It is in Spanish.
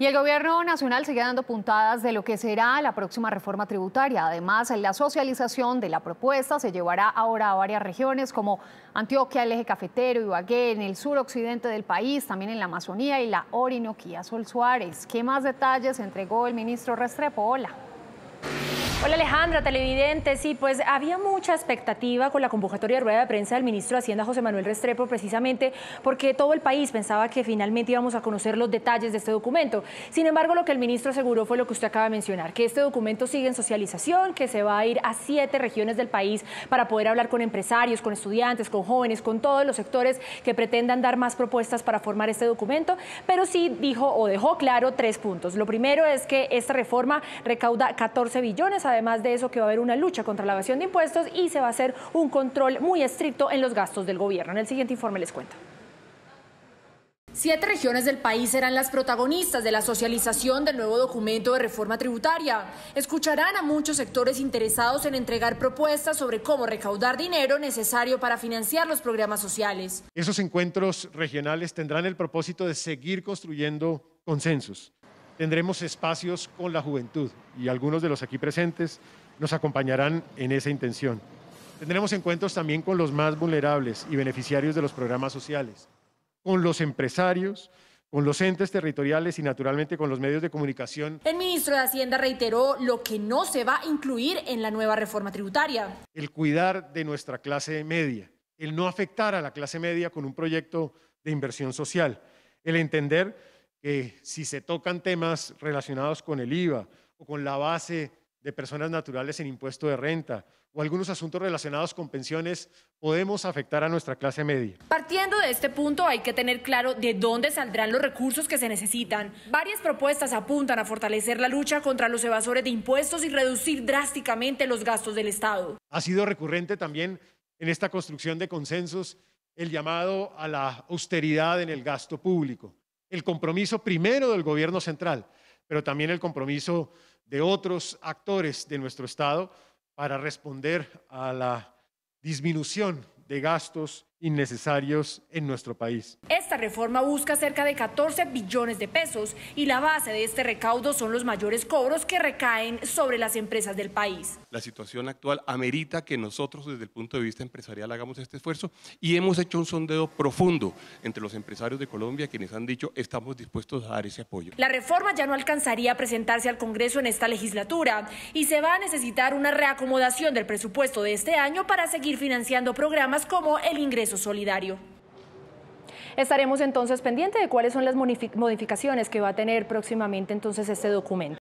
Y el Gobierno Nacional sigue dando puntadas de lo que será la próxima reforma tributaria. Además, la socialización de la propuesta se llevará ahora a varias regiones como Antioquia, el eje cafetero, Ibagué, en el sur occidente del país, también en la Amazonía y la Orinoquía. Sol Suárez, ¿qué más detalles entregó el ministro Restrepo? Hola. Hola Alejandra, televidente. Sí, pues había mucha expectativa con la convocatoria de rueda de prensa del ministro de Hacienda José Manuel Restrepo, precisamente porque todo el país pensaba que finalmente íbamos a conocer los detalles de este documento. Sin embargo, lo que el ministro aseguró fue lo que usted acaba de mencionar, que este documento sigue en socialización, que se va a ir a siete regiones del país para poder hablar con empresarios, con estudiantes, con jóvenes, con todos los sectores que pretendan dar más propuestas para formar este documento. Pero sí dijo o dejó claro tres puntos. Lo primero es que esta reforma recauda 14 billones además de eso que va a haber una lucha contra la evasión de impuestos y se va a hacer un control muy estricto en los gastos del gobierno. En el siguiente informe les cuento. Siete regiones del país serán las protagonistas de la socialización del nuevo documento de reforma tributaria. Escucharán a muchos sectores interesados en entregar propuestas sobre cómo recaudar dinero necesario para financiar los programas sociales. Esos encuentros regionales tendrán el propósito de seguir construyendo consensos tendremos espacios con la juventud y algunos de los aquí presentes nos acompañarán en esa intención. Tendremos encuentros también con los más vulnerables y beneficiarios de los programas sociales, con los empresarios, con los entes territoriales y naturalmente con los medios de comunicación. El ministro de Hacienda reiteró lo que no se va a incluir en la nueva reforma tributaria. El cuidar de nuestra clase media, el no afectar a la clase media con un proyecto de inversión social, el entender que si se tocan temas relacionados con el IVA o con la base de personas naturales en impuesto de renta o algunos asuntos relacionados con pensiones podemos afectar a nuestra clase media. Partiendo de este punto hay que tener claro de dónde saldrán los recursos que se necesitan. Varias propuestas apuntan a fortalecer la lucha contra los evasores de impuestos y reducir drásticamente los gastos del Estado. Ha sido recurrente también en esta construcción de consensos el llamado a la austeridad en el gasto público el compromiso primero del gobierno central, pero también el compromiso de otros actores de nuestro Estado para responder a la disminución de gastos innecesarios en nuestro país. Esta reforma busca cerca de 14 billones de pesos y la base de este recaudo son los mayores cobros que recaen sobre las empresas del país. La situación actual amerita que nosotros desde el punto de vista empresarial hagamos este esfuerzo y hemos hecho un sondeo profundo entre los empresarios de Colombia quienes han dicho estamos dispuestos a dar ese apoyo. La reforma ya no alcanzaría a presentarse al Congreso en esta legislatura y se va a necesitar una reacomodación del presupuesto de este año para seguir financiando programas como el ingreso solidario. Estaremos entonces pendientes de cuáles son las modificaciones que va a tener próximamente entonces este documento.